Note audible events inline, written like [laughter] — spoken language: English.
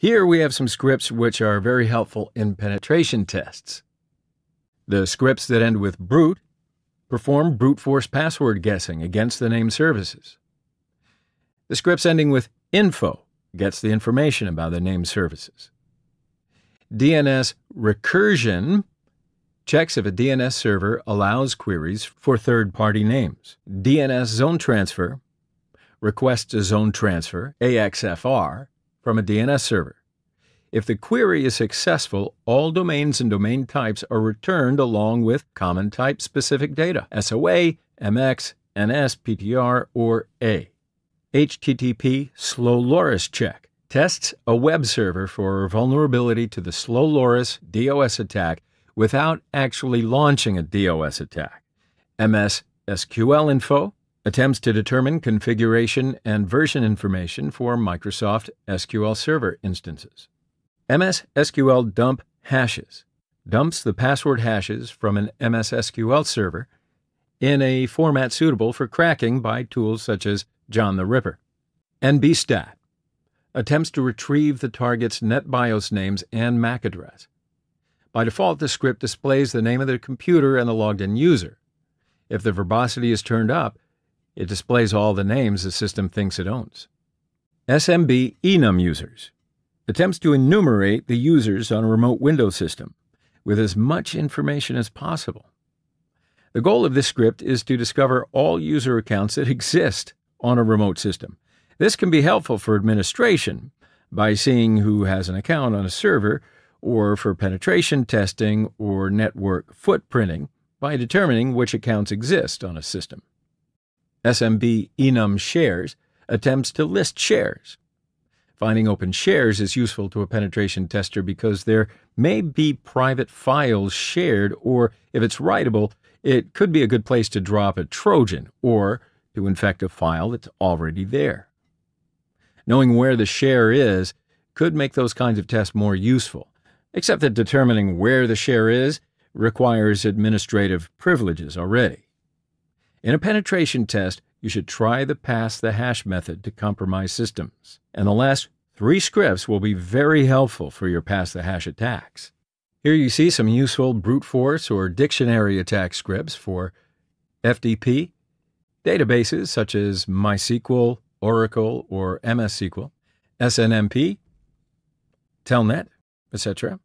Here we have some scripts which are very helpful in penetration tests. The scripts that end with brute perform brute force password guessing against the name services. The scripts ending with info gets the information about the name services. DNS recursion checks if a DNS server allows queries for third party names. DNS zone transfer requests a zone transfer, AXFR, from a DNS server. If the query is successful, all domains and domain types are returned along with common type specific data SOA, MX, NS, PTR, or A. HTTP Slow Loris check tests a web server for vulnerability to the Slow Loris DOS attack without actually launching a DOS attack. MS SQL info attempts to determine configuration and version information for Microsoft SQL Server instances. MS SQL dump hashes dumps the password hashes from an MS SQL server in a format suitable for cracking by tools such as John the Ripper. NBStat attempts to retrieve the target's NetBIOS names and MAC address. By default, the script displays the name of the computer and the logged in user. If the verbosity is turned up, it displays all the names the system thinks it owns. SMB enum users attempts to enumerate the users on a remote Windows system with as much information as possible. The goal of this script is to discover all user accounts that [laughs] exist on a remote system. This can be helpful for administration by seeing who has an account on a server or for penetration testing or network footprinting by determining which accounts exist on a system. SMB Enum Shares attempts to list shares. Finding open shares is useful to a penetration tester because there may be private files shared, or if it's writable, it could be a good place to drop a Trojan or to infect a file that's already there. Knowing where the share is could make those kinds of tests more useful, except that determining where the share is requires administrative privileges already. In a penetration test, you should try the pass the hash method to compromise systems. And the last three scripts will be very helpful for your pass the hash attacks. Here you see some useful brute force or dictionary attack scripts for FTP, databases such as MySQL, Oracle, or MS SQL, SNMP, Telnet, etc.